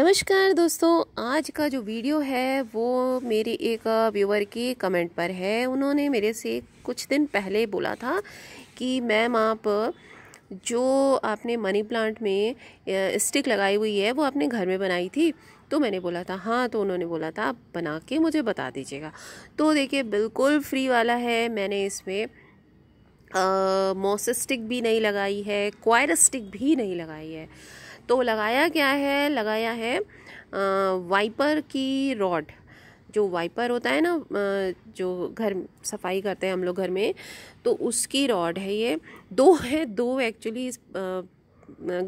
नमस्कार दोस्तों आज का जो वीडियो है वो मेरे एक व्यूवर की कमेंट पर है उन्होंने मेरे से कुछ दिन पहले बोला था कि मैम आप जो आपने मनी प्लांट में स्टिक लगाई हुई है वो आपने घर में बनाई थी तो मैंने बोला था हाँ तो उन्होंने बोला था आप बना के मुझे बता दीजिएगा तो देखिए बिल्कुल फ्री वाला है मैंने इसमें मोसिस्टिक भी नहीं लगाई है क्वायर स्टिक भी नहीं लगाई है तो लगाया क्या है लगाया है वाइपर की रॉड जो वाइपर होता है ना जो घर सफाई करते हैं हम लोग घर में तो उसकी रॉड है ये दो है दो एक्चुअली इस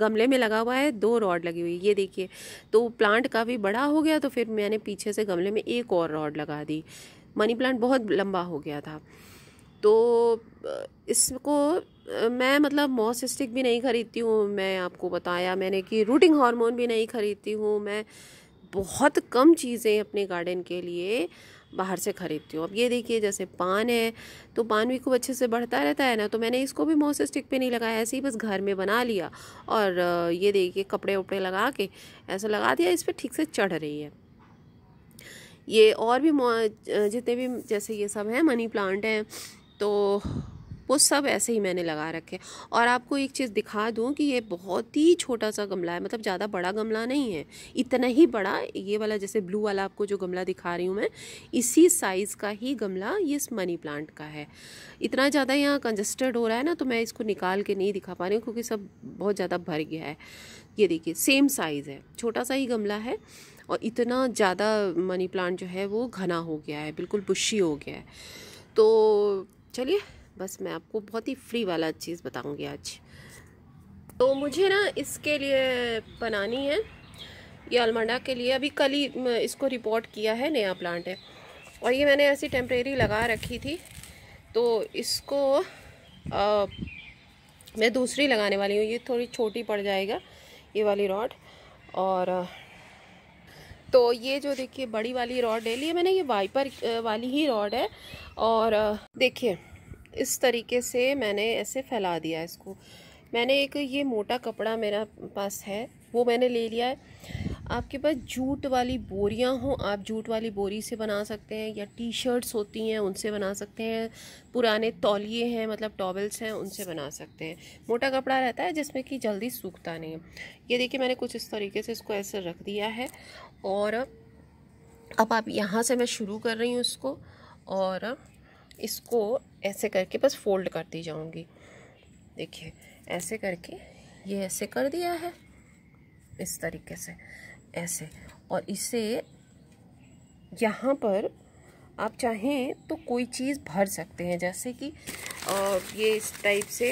गमले में लगा हुआ है दो रॉड लगी हुई ये देखिए तो प्लांट काफ़ी बड़ा हो गया तो फिर मैंने पीछे से गमले में एक और रॉड लगा दी मनी प्लांट बहुत लंबा हो गया था तो इसको मैं मतलब मोसिस्टिक भी नहीं ख़रीदती हूँ मैं आपको बताया मैंने कि रूटिंग हार्मोन भी नहीं ख़रीदती हूँ मैं बहुत कम चीज़ें अपने गार्डन के लिए बाहर से ख़रीदती हूँ अब ये देखिए जैसे पान है तो पान भी खूब अच्छे से बढ़ता रहता है ना तो मैंने इसको भी मोसे स्टिक पे नहीं लगाया ऐसे ही बस घर में बना लिया और ये देखिए कपड़े उपड़े लगा के ऐसा लगा दिया इस पर ठीक से चढ़ रही है ये और भी जितने भी जैसे ये सब हैं मनी प्लांट हैं तो वो सब ऐसे ही मैंने लगा रखे और आपको एक चीज़ दिखा दूँ कि ये बहुत ही छोटा सा गमला है मतलब ज़्यादा बड़ा गमला नहीं है इतना ही बड़ा ये वाला जैसे ब्लू वाला आपको जो गमला दिखा रही हूँ मैं इसी साइज़ का ही गमला ये मनी प्लांट का है इतना ज़्यादा यहाँ कंजस्टेड हो रहा है ना तो मैं इसको निकाल के नहीं दिखा पा रही हूँ क्योंकि सब बहुत ज़्यादा भर गया है ये देखिए सेम साइज़ है छोटा सा ही गमला है और इतना ज़्यादा मनी प्लांट जो है वो घना हो गया है बिल्कुल बुशी हो गया है तो चलिए बस मैं आपको बहुत ही फ्री वाला चीज़ बताऊँगी आज तो मुझे ना इसके लिए बनानी है ये अलमंडा के लिए अभी कल ही इसको रिपोर्ट किया है नया प्लांट है और ये मैंने ऐसी टेम्प्रेरी लगा रखी थी तो इसको आ, मैं दूसरी लगाने वाली हूँ ये थोड़ी छोटी पड़ जाएगा ये वाली रॉड और तो ये जो देखिए बड़ी वाली रॉड है लिए मैंने ये वाइपर वाली ही रॉड है और देखिए इस तरीके से मैंने ऐसे फैला दिया इसको मैंने एक ये मोटा कपड़ा मेरा पास है वो मैंने ले लिया है आपके पास जूट वाली बोरियां हों आप जूट वाली बोरी से बना सकते हैं या टी शर्ट्स होती हैं उनसे बना सकते हैं पुराने तौलिए हैं मतलब टॉवल्स हैं उनसे बना सकते हैं मोटा कपड़ा रहता है जिसमें कि जल्दी सूखता नहीं है ये देखिए मैंने कुछ इस तरीके से इसको ऐसे रख दिया है और अब आप यहाँ से मैं शुरू कर रही हूँ इसको और इसको ऐसे करके बस फोल्ड करती जाऊँगी देखिए ऐसे करके ये ऐसे कर दिया है इस तरीके से ऐसे और इसे यहाँ पर आप चाहें तो कोई चीज़ भर सकते हैं जैसे कि ये इस टाइप से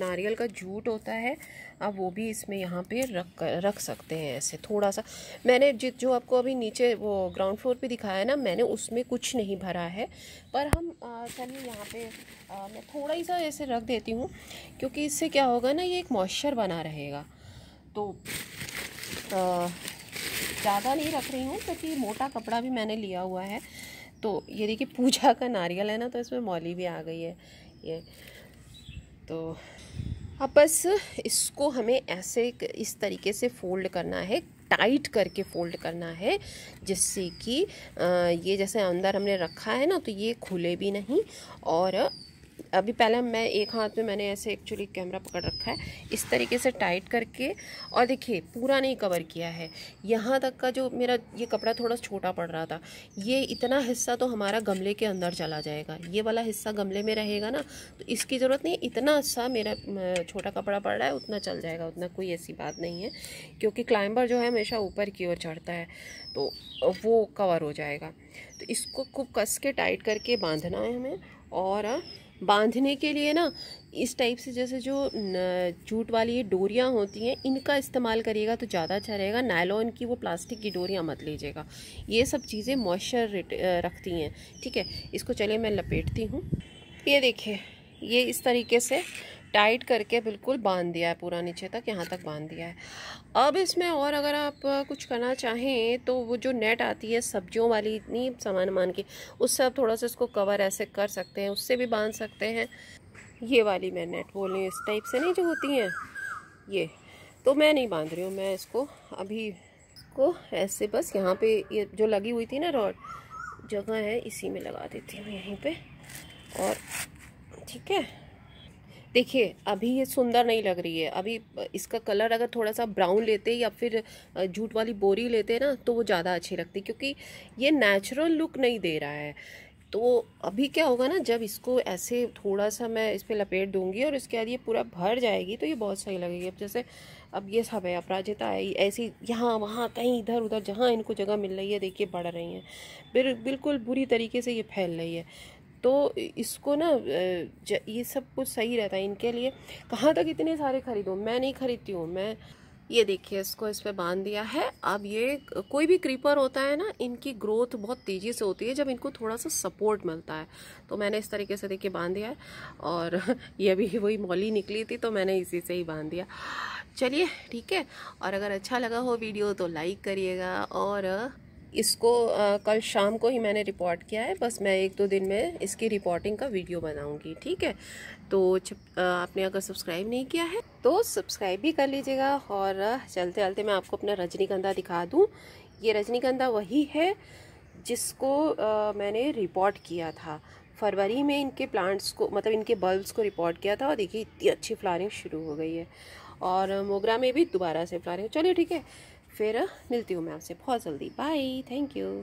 नारियल का जूट होता है आप हाँ, वो भी इसमें यहाँ पे रख रख सकते हैं ऐसे थोड़ा सा मैंने जित जो आपको अभी नीचे वो ग्राउंड फ्लोर पे दिखाया ना मैंने उसमें कुछ नहीं भरा है पर हम चलिए यहाँ पे आ, मैं थोड़ा ही सा ऐसे रख देती हूँ क्योंकि इससे क्या होगा ना ये एक मॉइस्चर बना रहेगा तो ज़्यादा नहीं रख रही हूँ क्योंकि मोटा कपड़ा भी मैंने लिया हुआ है तो ये देखिए पूजा का नारियल है ना तो इसमें मौली भी आ गई है ये तो अब बस इसको हमें ऐसे इस तरीके से फोल्ड करना है टाइट करके फोल्ड करना है जिससे कि ये जैसे अंदर हमने रखा है ना तो ये खुले भी नहीं और अभी पहले मैं एक हाथ में मैंने ऐसे एक्चुअली कैमरा पकड़ रखा है इस तरीके से टाइट करके और देखिए पूरा नहीं कवर किया है यहाँ तक का जो मेरा ये कपड़ा थोड़ा छोटा पड़ रहा था ये इतना हिस्सा तो हमारा गमले के अंदर चला जाएगा ये वाला हिस्सा गमले में रहेगा ना तो इसकी ज़रूरत नहीं इतना सा मेरा छोटा कपड़ा पड़ रहा है उतना चल जाएगा उतना कोई ऐसी बात नहीं है क्योंकि क्लाइंबर जो है हमेशा ऊपर की ओर चढ़ता है तो वो कवर हो जाएगा तो इसको खूब कस के टाइट करके बांधना है हमें और बांधने के लिए ना इस टाइप से जैसे जो जूट वाली ये डोरियाँ होती हैं इनका इस्तेमाल करिएगा तो ज़्यादा अच्छा रहेगा नायलॉन की वो प्लास्टिक की डोरियाँ मत लीजिएगा ये सब चीज़ें मॉइस्चर रखती हैं ठीक है इसको चलिए मैं लपेटती हूँ ये देखिए ये इस तरीके से टाइट करके बिल्कुल बांध दिया है पूरा नीचे तक यहाँ तक बांध दिया है अब इसमें और अगर आप कुछ करना चाहें तो वो जो नेट आती है सब्जियों वाली इतनी सामान वामान की उससे आप थोड़ा सा इसको कवर ऐसे कर सकते हैं उससे भी बांध सकते हैं ये वाली मैं नेट बोल इस टाइप से नहीं जो होती हैं ये तो मैं नहीं बांध रही हूँ मैं इसको अभी को ऐसे बस यहाँ पे ये जो लगी हुई थी ना रॉड जगह है इसी में लगा देती हूँ यहीं पे और ठीक है देखिए अभी ये सुंदर नहीं लग रही है अभी इसका कलर अगर थोड़ा सा ब्राउन लेते या फिर जूट वाली बोरी लेते ना तो वो ज़्यादा अच्छी लगती क्योंकि ये नेचुरल लुक नहीं दे रहा है तो अभी क्या होगा ना जब इसको ऐसे थोड़ा सा मैं इस पर लपेट दूंगी और इसके बाद ये पूरा भर जाएगी तो ये बहुत सही लगेगी अब जैसे अब ये सब है अपराजिता है ऐसी यहाँ वहाँ कहीं इधर उधर जहाँ इनको जगह मिल रही है देखिए बढ़ रही हैं बिल्कुल बुरी तरीके से ये फैल रही है तो इसको ना ये सब कुछ सही रहता है इनके लिए कहाँ तक इतने सारे खरीदूँ मैं नहीं खरीदती हूँ मैं ये देखिए इसको इस पर बांध दिया है अब ये कोई भी क्रीपर होता है ना इनकी ग्रोथ बहुत तेज़ी से होती है जब इनको थोड़ा सा सपोर्ट मिलता है तो मैंने इस तरीके से देखिए बांध दिया है और ये अभी वही मौली निकली थी तो मैंने इसी से ही बांध दिया चलिए ठीक है और अगर अच्छा लगा हो वीडियो तो लाइक करिएगा और इसको आ, कल शाम को ही मैंने रिपोर्ट किया है बस मैं एक दो दिन में इसकी रिपोर्टिंग का वीडियो बनाऊंगी ठीक है तो आ, आपने अगर सब्सक्राइब नहीं किया है तो सब्सक्राइब भी कर लीजिएगा और चलते चलते मैं आपको अपना रजनीगंधा दिखा दूँ ये रजनीगंधा वही है जिसको आ, मैंने रिपोर्ट किया था फरवरी में इनके प्लांट्स को मतलब इनके बल्ब्स को रिपोर्ट किया था और देखिए इतनी अच्छी फ्लारिंग शुरू हो गई है और मोगरा में भी दोबारा से फ्लारिंग चलिए ठीक है फिर मिलती हूँ मैं आपसे बहुत जल्दी बाय थैंक यू